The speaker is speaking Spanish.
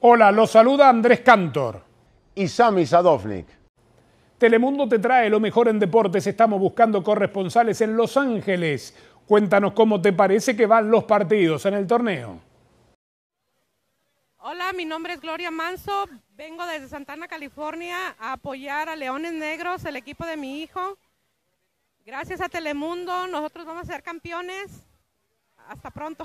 Hola, los saluda Andrés Cantor. Y Sami Sadovnik. Telemundo te trae lo mejor en deportes. Estamos buscando corresponsales en Los Ángeles. Cuéntanos cómo te parece que van los partidos en el torneo. Hola, mi nombre es Gloria Manso. Vengo desde Santana, California, a apoyar a Leones Negros, el equipo de mi hijo. Gracias a Telemundo, nosotros vamos a ser campeones. Hasta pronto.